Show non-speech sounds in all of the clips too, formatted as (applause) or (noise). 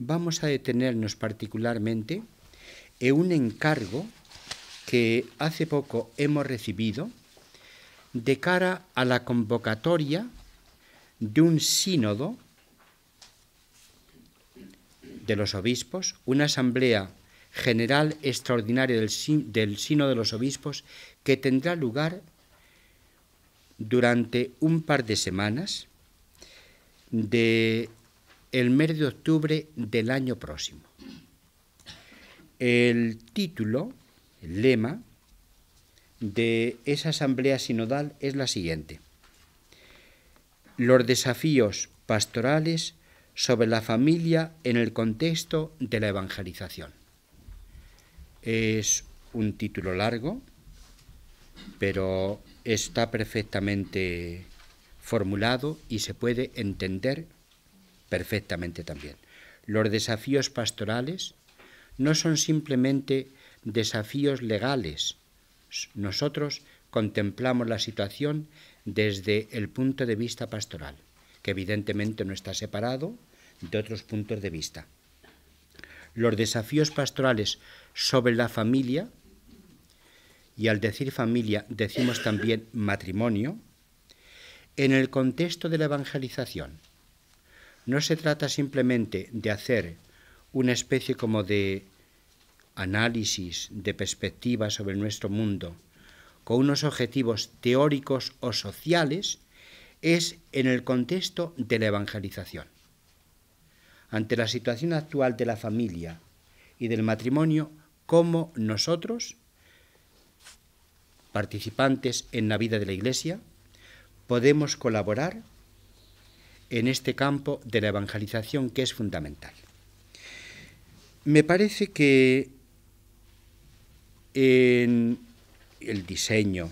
vamos a detenernos particularmente en un encargo que hace poco hemos recibido de cara a la convocatoria de un sínodo de los obispos, una asamblea general extraordinaria del, sínodo de los obispos que tendrá lugar durante un par de semanas de el mes de octubre del año próximo. El título, el lema de esa asamblea sinodal es la siguiente. Los desafíos pastorales sobre la familia en el contexto de la evangelización. Es un título largo, pero está perfectamente formulado y se puede entender perfectamente también. Los desafíos pastorales no son simplemente desafíos legales. Nosotros contemplamos la situación desde el punto de vista pastoral, que evidentemente no está separado de otros puntos de vista. Los desafíos pastorales sobre la familia, y al decir familia decimos también matrimonio, en el contexto de la evangelización no se trata simplemente de hacer una especie como de análisis, de perspectiva sobre nuestro mundo, con unos objetivos teóricos o sociales, es en el contexto de la evangelización. Ante la situación actual de la familia y del matrimonio, ¿cómo nosotros, participantes en la vida de la Iglesia, podemos colaborar en este campo de la evangelización que es fundamental. Me parece que en el diseño,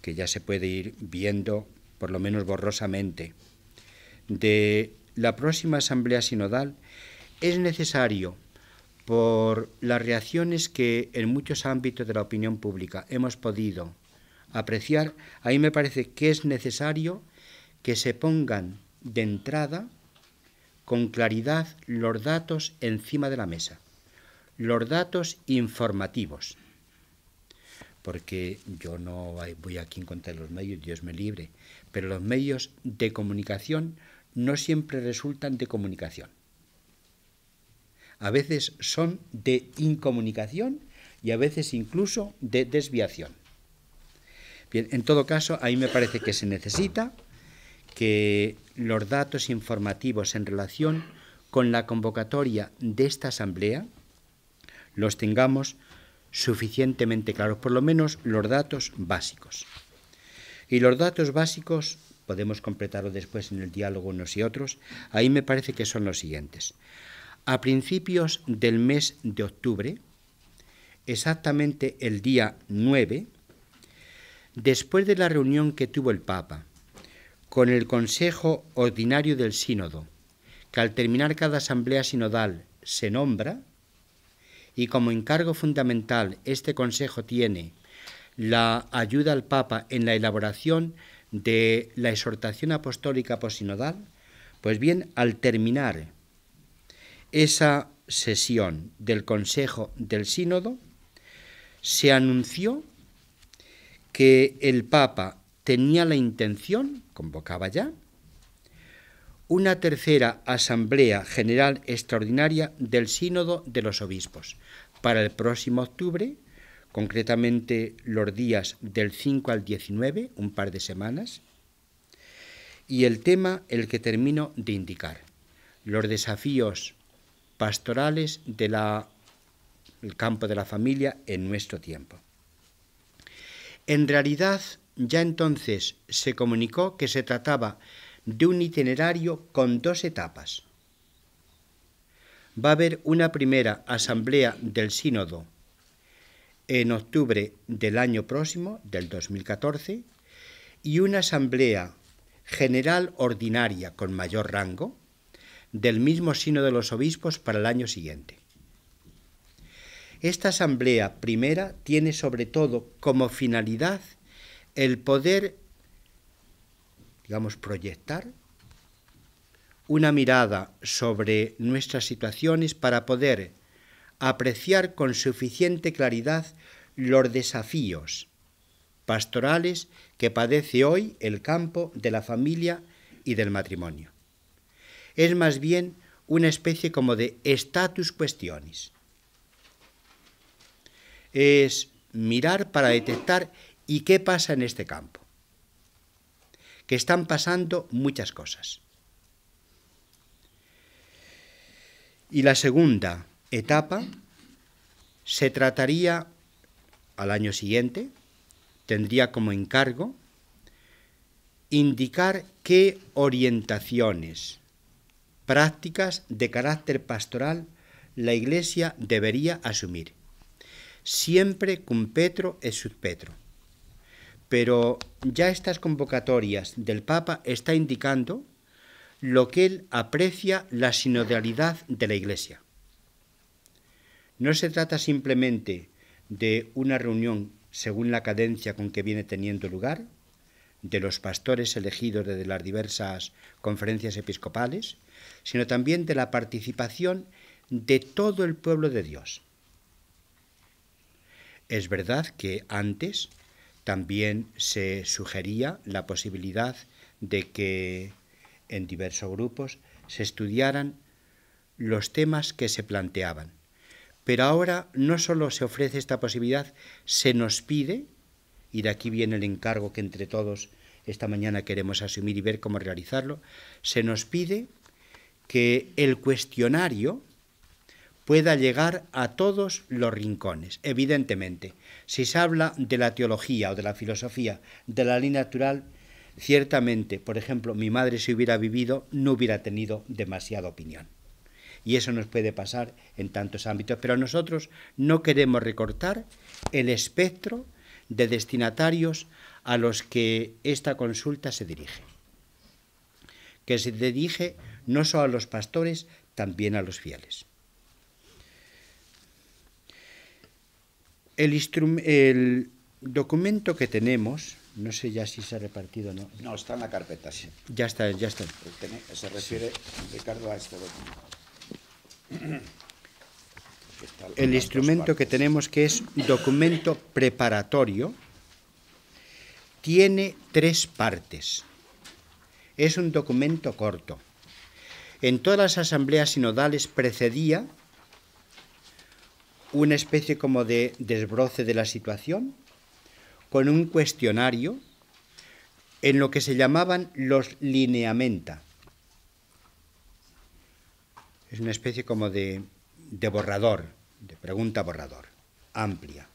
que ya se puede ir viendo, por lo menos borrosamente, de la próxima Asamblea Sinodal, es necesario, por las reacciones que en muchos ámbitos de la opinión pública hemos podido apreciar, ahí me parece que es necesario que se pongan de entrada con claridad los datos encima de la mesa, los datos informativos. Porque yo no voy aquí en encontrar los medios, Dios me libre, pero los medios de comunicación no siempre resultan de comunicación. A veces son de incomunicación y a veces incluso de desviación. Bien, en todo caso, ahí me parece que se necesita que los datos informativos en relación con la convocatoria de esta asamblea los tengamos suficientemente claros, por lo menos los datos básicos. Y los datos básicos podemos completarlos después en el diálogo unos y otros, ahí me parece que son los siguientes. A principios del mes de octubre, exactamente el día 9, después de la reunión que tuvo el Papa con el Consejo Ordinario del Sínodo, que al terminar cada asamblea sinodal se nombra, y como encargo fundamental este Consejo tiene la ayuda al Papa en la elaboración de la exhortación apostólica posinodal, pues bien, al terminar esa sesión del Consejo del Sínodo, se anunció que el Papa tenía la intención, convocaba ya, una tercera Asamblea General Extraordinaria del Sínodo de los Obispos para el próximo octubre, concretamente los días del 5 al 19, un par de semanas, y el tema el que termino de indicar, los desafíos pastorales del campo de la familia en nuestro tiempo. En realidad, ya entonces se comunicó que se trataba de un itinerario con dos etapas. Va a haber una primera asamblea del sínodo en octubre del año próximo, del 2014, y una asamblea general ordinaria con mayor rango del mismo sínodo de los obispos para el año siguiente. Esta asamblea primera tiene sobre todo como finalidad el poder, digamos, proyectar una mirada sobre nuestras situaciones para poder apreciar con suficiente claridad los desafíos pastorales que padece hoy el campo de la familia y del matrimonio. Es más bien una especie como de status questionis. Es mirar para detectar ¿Y qué pasa en este campo? Que están pasando muchas cosas. Y la segunda etapa se trataría al año siguiente, tendría como encargo indicar qué orientaciones prácticas de carácter pastoral la Iglesia debería asumir, siempre con petro es sub petro, pero ya estas convocatorias del Papa está indicando lo que él aprecia la sinodalidad de la Iglesia. No se trata simplemente de una reunión según la cadencia con que viene teniendo lugar, de los pastores elegidos desde las diversas conferencias episcopales, sino también de la participación de todo el pueblo de Dios. Es verdad que antes también se sugería la posibilidad de que en diversos grupos se estudiaran los temas que se planteaban. Pero ahora no solo se ofrece esta posibilidad, se nos pide, y de aquí viene el encargo que entre todos esta mañana queremos asumir y ver cómo realizarlo, se nos pide que el cuestionario pueda llegar a todos los rincones. Evidentemente, si se habla de la teología o de la filosofía, de la ley natural, ciertamente, por ejemplo, mi madre si hubiera vivido no hubiera tenido demasiada opinión. Y eso nos puede pasar en tantos ámbitos, pero nosotros no queremos recortar el espectro de destinatarios a los que esta consulta se dirige, que se dirige no solo a los pastores, también a los fieles. El, el documento que tenemos, no sé ya si se ha repartido o no. No, está en la carpeta, sí. Ya está, ya está. Eh, se refiere, Ricardo, a este documento. (clears throat) El instrumento que tenemos, que es documento preparatorio, tiene tres partes. Es un documento corto. En todas las asambleas sinodales precedía una especie como de desbroce de la situación, con un cuestionario en lo que se llamaban los lineamenta. Es una especie como de, borrador, de pregunta borrador, amplia.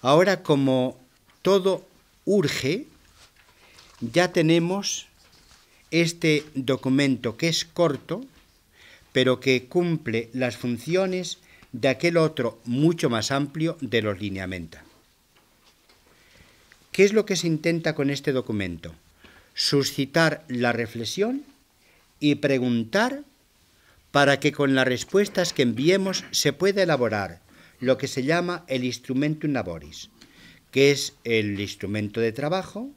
Ahora como todo urge, ya tenemos este documento que es corto, pero que cumple las funciones de aquel otro mucho más amplio de los lineamenta. ¿Qué es lo que se intenta con este documento? Suscitar la reflexión y preguntar para que con las respuestas que enviemos se pueda elaborar lo que se llama el instrumentum laboris, que es el instrumento de trabajo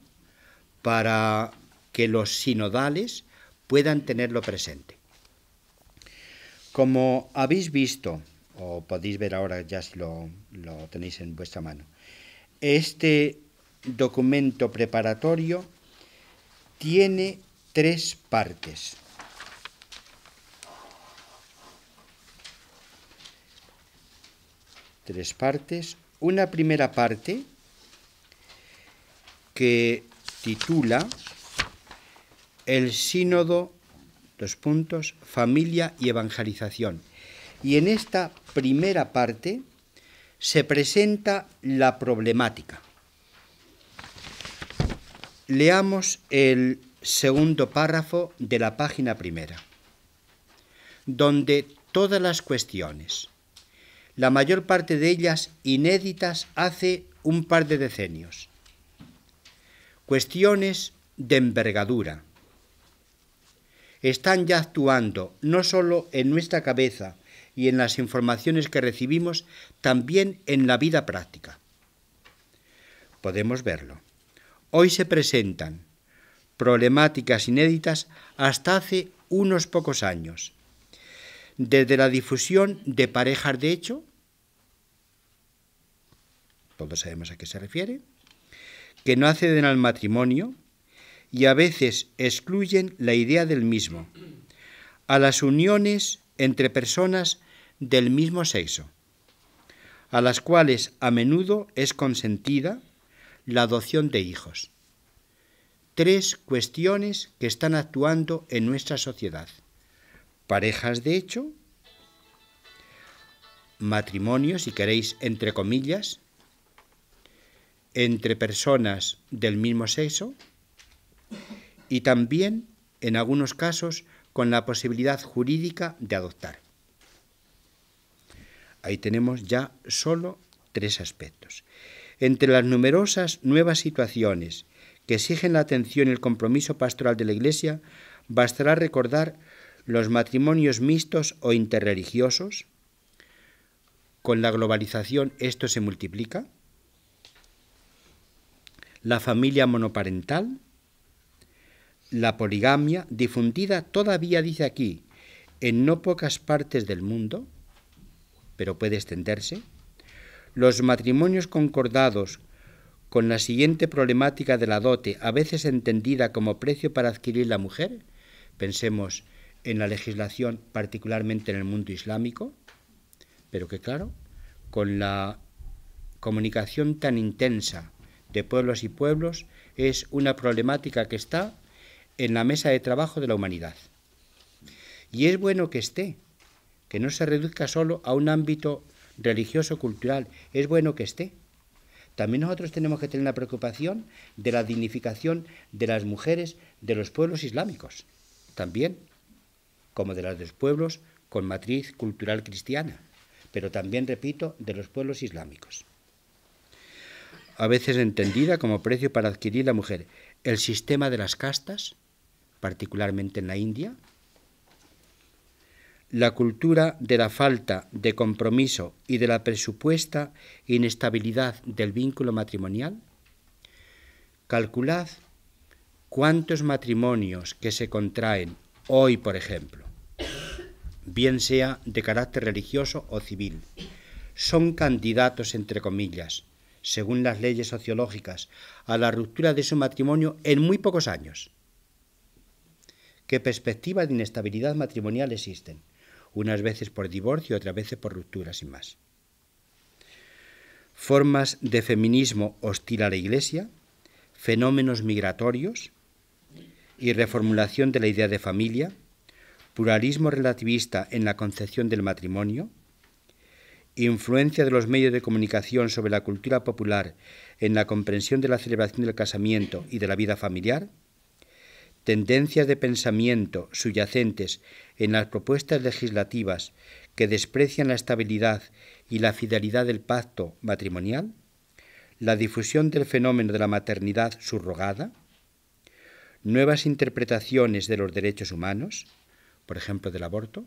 para que los sinodales puedan tenerlo presente. Como habéis visto, o podéis ver ahora ya si lo, tenéis en vuestra mano. Este documento preparatorio tiene tres partes. Tres partes. Una primera parte que titula El sínodo, dos puntos, familia y evangelización y en esta primera parte se presenta la problemática. Leamos el segundo párrafo de la página primera, donde todas las cuestiones, la mayor parte de ellas inéditas hace un par de decenios, cuestiones de envergadura, están ya actuando no solo en nuestra cabeza, y en las informaciones que recibimos, también en la vida práctica. Podemos verlo. Hoy se presentan problemáticas inéditas hasta hace unos pocos años. Desde la difusión de parejas de hecho, todos sabemos a qué se refiere, que no acceden al matrimonio y a veces excluyen la idea del mismo, a las uniones entre personas del mismo sexo, a las cuales a menudo es consentida la adopción de hijos. Tres cuestiones que están actuando en nuestra sociedad. Parejas de hecho, matrimonio, si queréis, entre comillas, entre personas del mismo sexo y también, en algunos casos, con la posibilidad jurídica de adoptar. Ahí tenemos ya solo tres aspectos. Entre las numerosas nuevas situaciones que exigen la atención y el compromiso pastoral de la Iglesia, bastará recordar los matrimonios mixtos o interreligiosos. Con la globalización esto se multiplica. La familia monoparental, la poligamia, difundida todavía, dice aquí, en no pocas partes del mundo, pero puede extenderse, los matrimonios concordados con la siguiente problemática de la dote, a veces entendida como precio para adquirir la mujer, pensemos en la legislación, particularmente en el mundo islámico, pero que claro, con la comunicación tan intensa de pueblos y pueblos, es una problemática que está en la mesa de trabajo de la humanidad. Y es bueno que esté, que no se reduzca solo a un ámbito religioso, cultural. Es bueno que esté. También nosotros tenemos que tener la preocupación de la dignificación de las mujeres de los pueblos islámicos, también, como de las los pueblos con matriz cultural cristiana, pero también, repito, de los pueblos islámicos. A veces entendida como precio para adquirir la mujer. El sistema de las castas, particularmente en la India, la cultura de la falta de compromiso y de la presupuesta inestabilidad del vínculo matrimonial? Calculad cuántos matrimonios que se contraen hoy, por ejemplo, bien sea de carácter religioso o civil, son candidatos, entre comillas, según las leyes sociológicas, a la ruptura de su matrimonio en muy pocos años. ¿Qué perspectivas de inestabilidad matrimonial existen? unas veces por divorcio, otras veces por rupturas y más. Formas de feminismo hostil a la Iglesia, fenómenos migratorios y reformulación de la idea de familia, pluralismo relativista en la concepción del matrimonio, influencia de los medios de comunicación sobre la cultura popular en la comprensión de la celebración del casamiento y de la vida familiar, tendencias de pensamiento subyacentes en las propuestas legislativas que desprecian la estabilidad y la fidelidad del pacto matrimonial, la difusión del fenómeno de la maternidad subrogada, nuevas interpretaciones de los derechos humanos, por ejemplo, del aborto.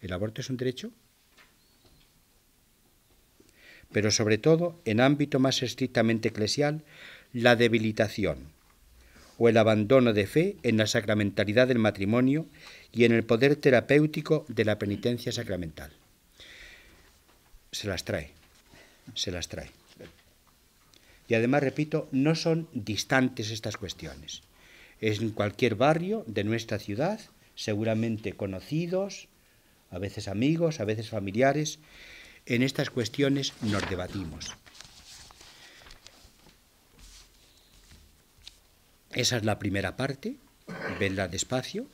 ¿El aborto es un derecho? Pero sobre todo, en ámbito más estrictamente eclesial, la debilitación o el abandono de fe en la sacramentalidad del matrimonio y en el poder terapéutico de la penitencia sacramental. Se las trae, se las trae. Y además, repito, no son distantes estas cuestiones. en cualquier barrio de nuestra ciudad, seguramente conocidos, a veces amigos, a veces familiares, en estas cuestiones nos debatimos. Esa es la primera parte, venla despacio.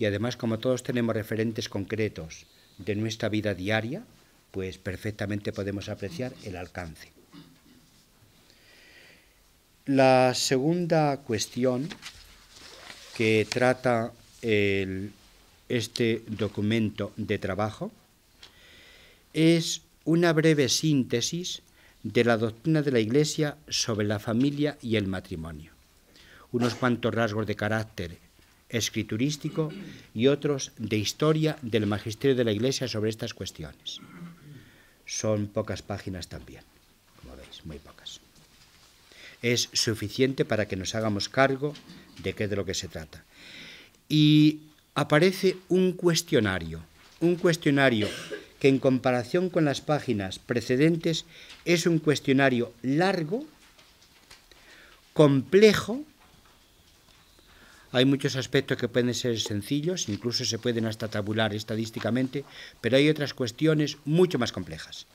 Y además, como todos tenemos referentes concretos de nuestra vida diaria, pues perfectamente podemos apreciar el alcance. La segunda cuestión que trata este documento de trabajo es una breve síntesis de la doctrina de la Iglesia sobre la familia y el matrimonio unos cuantos rasgos de carácter escriturístico y otros de historia del magisterio de la Iglesia sobre estas cuestiones. Son pocas páginas también, como veis, muy pocas. Es suficiente para que nos hagamos cargo de qué de lo que se trata. Y aparece un cuestionario, un cuestionario que en comparación con las páginas precedentes es un cuestionario largo, complejo, hay muchos aspectos que pueden ser sencillos, incluso se pueden hasta tabular estadísticamente, pero hay otras cuestiones mucho más complejas,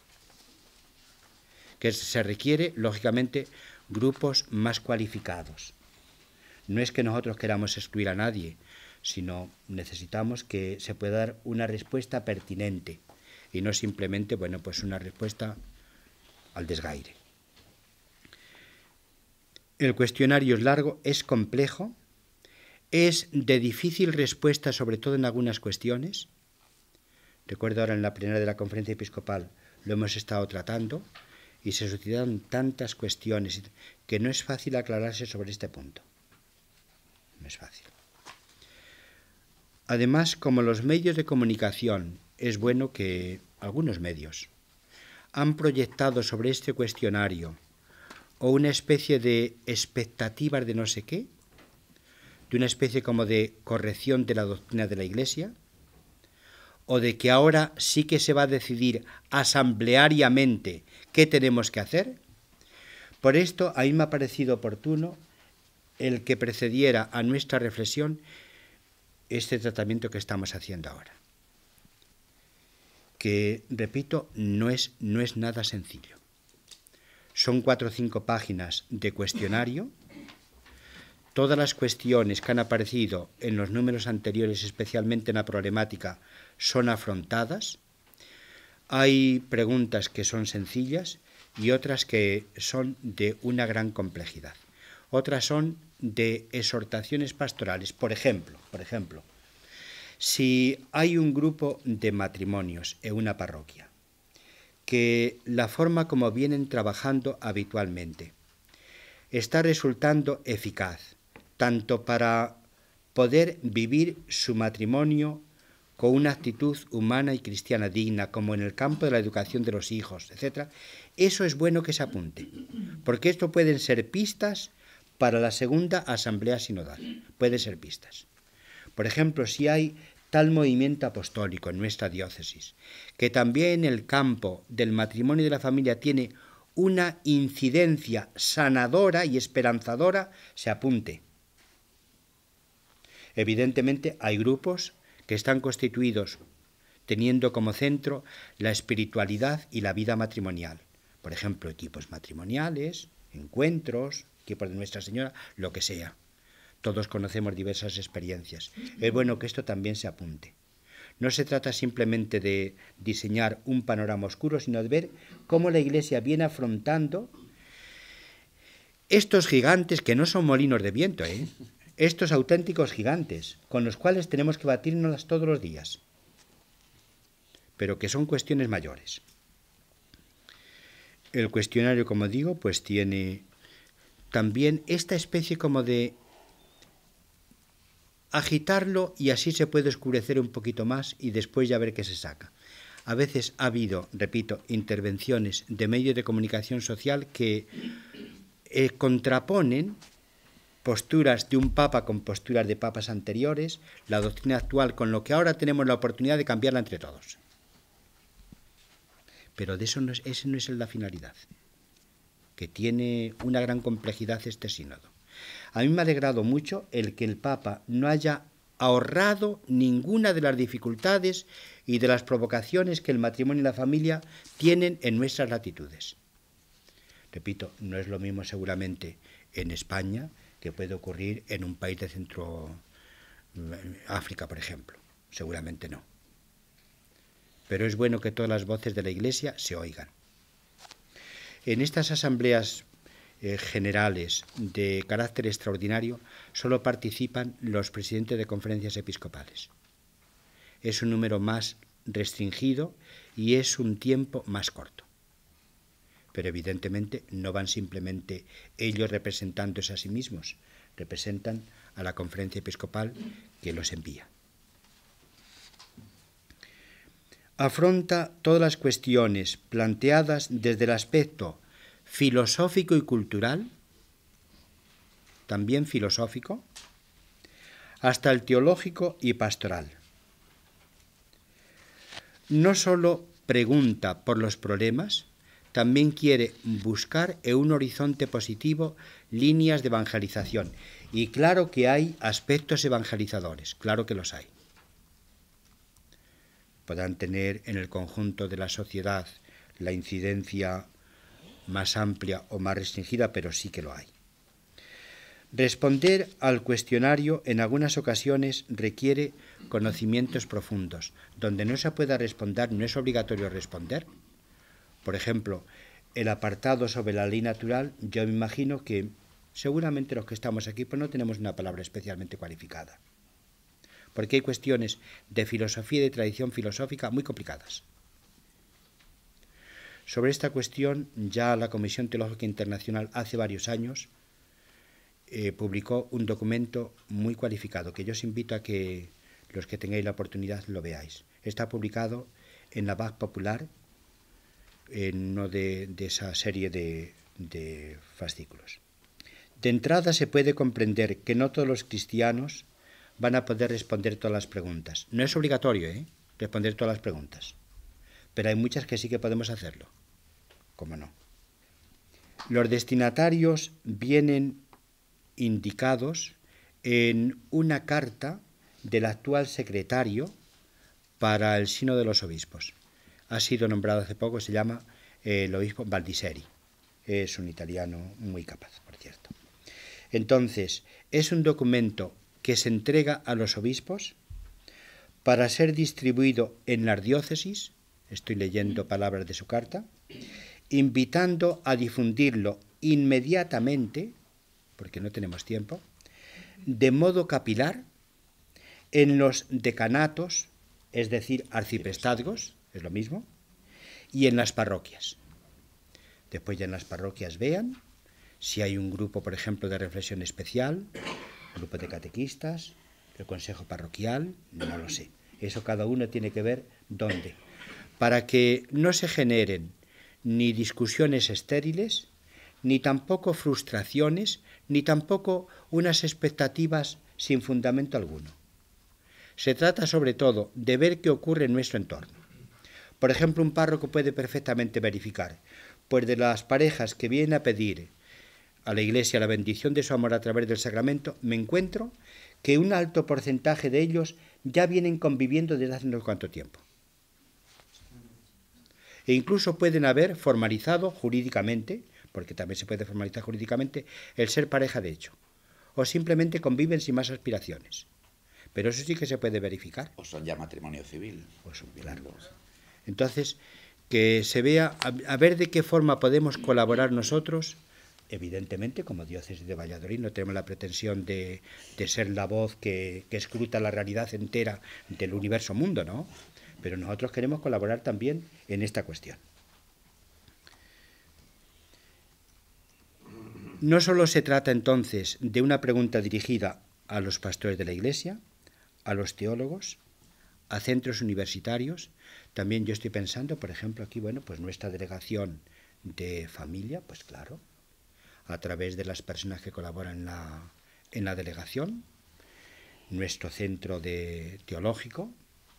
que se requiere, lógicamente, grupos más cualificados. No es que nosotros queramos excluir a nadie, sino necesitamos que se pueda dar una respuesta pertinente y no simplemente, bueno, pues una respuesta al desgaire. El cuestionario es largo, es complejo, es de difícil respuesta, sobre todo en algunas cuestiones. Recuerdo ahora en la plenaria de la conferencia episcopal lo hemos estado tratando y se sucedieron tantas cuestiones que no es fácil aclararse sobre este punto. No es fácil. Además, como los medios de comunicación, es bueno que algunos medios han proyectado sobre este cuestionario o una especie de expectativas de no sé qué, de una especie como de corrección de la doctrina de la Iglesia, o de que ahora sí que se va a decidir asambleariamente qué tenemos que hacer. Por esto a mí me ha parecido oportuno el que precediera a nuestra reflexión este tratamiento que estamos haciendo ahora. Que, repito, no es, no es nada sencillo. Son cuatro o cinco páginas de cuestionario todas las cuestiones que han aparecido en los números anteriores, especialmente en la problemática, son afrontadas. Hay preguntas que son sencillas y otras que son de una gran complejidad. Otras son de exhortaciones pastorales. Por ejemplo, por ejemplo, si hay un grupo de matrimonios en una parroquia, que la forma como vienen trabajando habitualmente está resultando eficaz, tanto para poder vivir su matrimonio con una actitud humana y cristiana digna, como en el campo de la educación de los hijos, etc., eso es bueno que se apunte, porque esto pueden ser pistas para la segunda asamblea sinodal, puede ser pistas. Por ejemplo, si hay tal movimiento apostólico en nuestra diócesis, que también el campo del matrimonio y de la familia tiene una incidencia sanadora y esperanzadora, se apunte Evidentemente hay grupos que están constituidos teniendo como centro la espiritualidad y la vida matrimonial. Por ejemplo, equipos matrimoniales, encuentros, equipos de Nuestra Señora, lo que sea. Todos conocemos diversas experiencias. Es bueno que esto también se apunte. No se trata simplemente de diseñar un panorama oscuro, sino de ver cómo la Iglesia viene afrontando estos gigantes que no son molinos de viento, ¿eh? estos auténticos gigantes, con los cuales tenemos que batirnos todos los días, pero que son cuestiones mayores. El cuestionario, como digo, pues tiene también esta especie como de agitarlo y así se puede oscurecer un poquito más y después ya ver qué se saca. A veces ha habido, repito, intervenciones de medios de comunicación social que eh, contraponen posturas de un papa con posturas de papas anteriores, la doctrina actual con lo que ahora tenemos la oportunidad de cambiarla entre todos. Pero de eso no es, no es la finalidad, que tiene una gran complejidad este sínodo. A mí me ha degrado mucho el que el Papa no haya ahorrado ninguna de las dificultades y de las provocaciones que el matrimonio y la familia tienen en nuestras latitudes. Repito, no es lo mismo seguramente en España que puede ocurrir en un país de centro mm, África, por ejemplo. Seguramente no. Pero es bueno que todas las voces de la Iglesia se oigan. En estas asambleas eh, generales de carácter extraordinario solo participan los presidentes de conferencias episcopales. Es un número más restringido y es un tiempo más corto pero evidentemente no van simplemente ellos representándose a sí mismos, representan a la conferencia episcopal que los envía. Afronta todas las cuestiones planteadas desde el aspecto filosófico y cultural, también filosófico, hasta el teológico y pastoral. No solo pregunta por los problemas, también quiere buscar en un horizonte positivo líneas de evangelización. Y claro que hay aspectos evangelizadores, claro que los hay. Podrán tener en el conjunto de la sociedad la incidencia más amplia o más restringida, pero sí que lo hay. Responder al cuestionario en algunas ocasiones requiere conocimientos profundos. Donde no se pueda responder, no es obligatorio responder. Por ejemplo, el apartado sobre la ley natural, yo me imagino que seguramente los que estamos aquí pues no tenemos una palabra especialmente cualificada. Porque hay cuestiones de filosofía y de tradición filosófica muy complicadas. Sobre esta cuestión, ya la Comisión Teológica Internacional hace varios años eh, publicó un documento muy cualificado que yo os invito a que los que tengáis la oportunidad lo veáis. Está publicado en la BAC Popular en de, esa serie de, fascículos. De entrada se puede comprender que no todos los cristianos van a poder responder todas las preguntas. No es obligatorio ¿eh? responder todas las preguntas, pero hay muchas que sí que podemos hacerlo. ¿Cómo no? Los destinatarios vienen indicados en una carta del actual secretario para el Sino de los Obispos ha sido nombrado hace poco, se llama eh, el obispo Valdiseri. Es un italiano muy capaz, por cierto. Entonces, es un documento que se entrega a los obispos para ser distribuido en las diócesis, estoy leyendo palabras de su carta, invitando a difundirlo inmediatamente, porque no tenemos tiempo, de modo capilar en los decanatos, es decir, arciprestazgos, es lo mismo, y en las parroquias. Después ya en las parroquias vean si hay un grupo, por ejemplo, de reflexión especial, grupo de catequistas, el consejo parroquial, no lo sé. Eso cada uno tiene que ver dónde. Para que no se generen ni discusiones estériles, ni tampoco frustraciones, ni tampoco unas expectativas sin fundamento alguno. Se trata sobre todo de ver qué ocurre en nuestro entorno. Por ejemplo, un párroco puede perfectamente verificar, pues de las parejas que vienen a pedir a la Iglesia la bendición de su amor a través del sacramento, me encuentro que un alto porcentaje de ellos ya vienen conviviendo desde hace no cuánto tiempo. E incluso pueden haber formalizado jurídicamente, porque también se puede formalizar jurídicamente, el ser pareja de hecho. O simplemente conviven sin más aspiraciones. Pero eso sí que se puede verificar. O son ya matrimonio civil. O pues, son, claro. Entonces, que se vea a, ver de qué forma podemos colaborar nosotros. Evidentemente, como diócesis de Valladolid, no tenemos la pretensión de, ser la voz que, que, escruta la realidad entera del universo mundo, ¿no? Pero nosotros queremos colaborar también en esta cuestión. No solo se trata entonces de una pregunta dirigida a los pastores de la Iglesia, a los teólogos, a centros universitarios. También yo estoy pensando, por ejemplo, aquí, bueno, pues nuestra delegación de familia, pues claro, a través de las personas que colaboran en la, en la delegación, nuestro centro de teológico,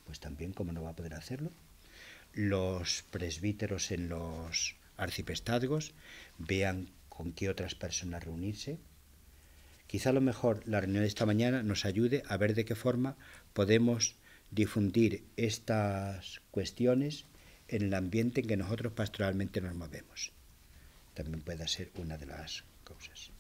pues también, como no va a poder hacerlo? Los presbíteros en los arciprestazgos vean con qué otras personas reunirse. Quizá a lo mejor la reunión de esta mañana nos ayude a ver de qué forma podemos difundir estas cuestiones en el ambiente en que nosotros pastoralmente nos movemos. También puede ser una de las cosas.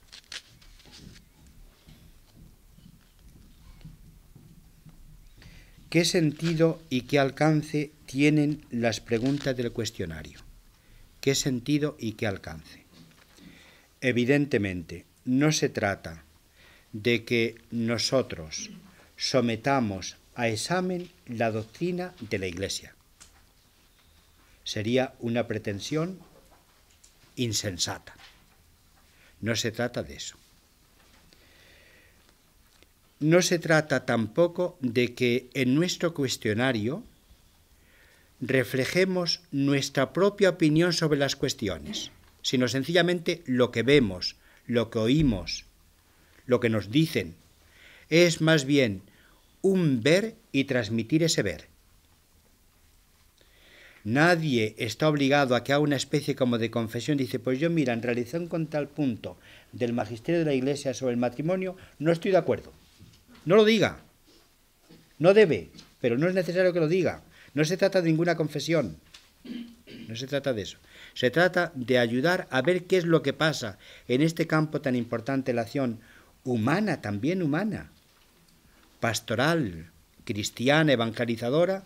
¿Qué sentido y qué alcance tienen las preguntas del cuestionario? ¿Qué sentido y qué alcance? Evidentemente, no se trata de que nosotros sometamos a examen la doctrina de la Iglesia. Sería una pretensión insensata. No se trata de eso. No se trata tampoco de que en nuestro cuestionario reflejemos nuestra propia opinión sobre las cuestiones, sino sencillamente lo que vemos, lo que oímos, lo que nos dicen. Es más bien un ver y transmitir ese ver. Nadie está obligado a que haga una especie como de confesión. Dice, pues yo mira, en relación con tal punto del magisterio de la Iglesia sobre el matrimonio, no estoy de acuerdo. No lo diga. No debe, pero no es necesario que lo diga. No se trata de ninguna confesión. No se trata de eso. Se trata de ayudar a ver qué es lo que pasa en este campo tan importante, la acción humana, también humana, pastoral cristiana evangelizadora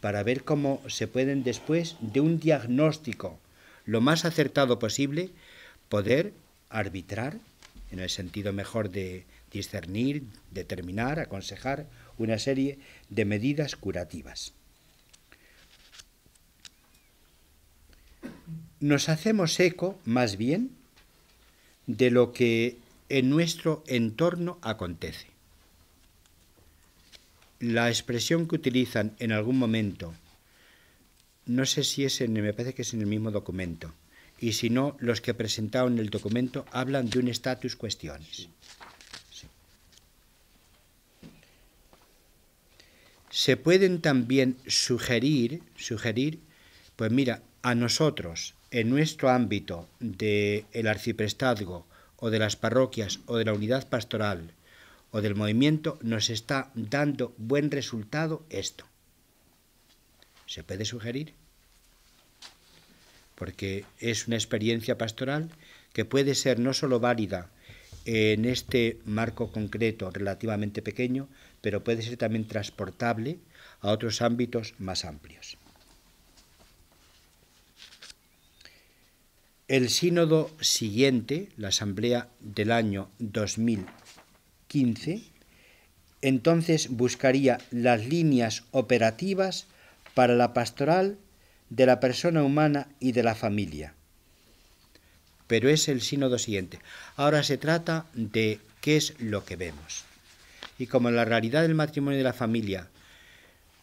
para ver cómo se pueden después de un diagnóstico lo más acertado posible poder arbitrar en el sentido mejor de discernir, determinar, aconsejar una serie de medidas curativas. Nos hacemos eco, más bien, de lo que en nuestro entorno acontece la expresión que utilizan en algún momento, no sé si es en, me parece que es en el mismo documento, y si no, los que presentaron el documento hablan de un status cuestiones. Se pueden también sugerir, sugerir, pues mira, a nosotros, en nuestro ámbito del el arciprestazgo o de las parroquias o de la unidad pastoral, o del movimiento nos está dando buen resultado esto. ¿Se puede sugerir? Porque es una experiencia pastoral que puede ser no solo válida en este marco concreto relativamente pequeño, pero puede ser también transportable a otros ámbitos más amplios. El sínodo siguiente, la asamblea del año 2000 15, entonces buscaría las líneas operativas para la pastoral de la persona humana y de la familia. Pero es el sínodo siguiente. Ahora se trata de qué es lo que vemos. Y como la realidad del matrimonio y de la familia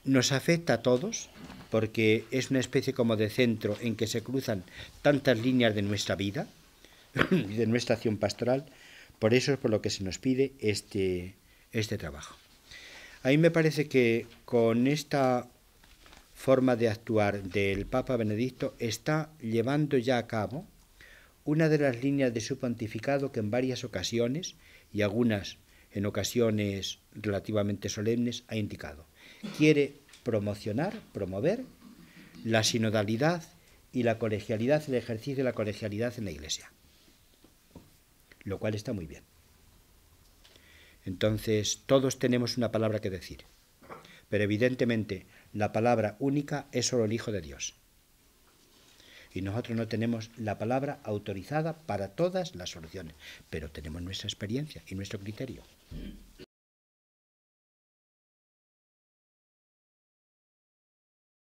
nos afecta a todos, porque es una especie como de centro en que se cruzan tantas líneas de nuestra vida y (clears throat) de nuestra acción pastoral, por eso es por lo que se nos pide este, este trabajo. A mí me parece que con esta forma de actuar del Papa Benedicto está llevando ya a cabo una de las líneas de su pontificado que en varias ocasiones, y algunas en ocasiones relativamente solemnes, ha indicado. Quiere promocionar, promover la sinodalidad y la colegialidad, el ejercicio de la colegialidad en la Iglesia lo cual está muy bien. Entonces, todos tenemos una palabra que decir, pero evidentemente la palabra única es solo el Hijo de Dios. Y nosotros no tenemos la palabra autorizada para todas las soluciones, pero tenemos nuestra experiencia y nuestro criterio.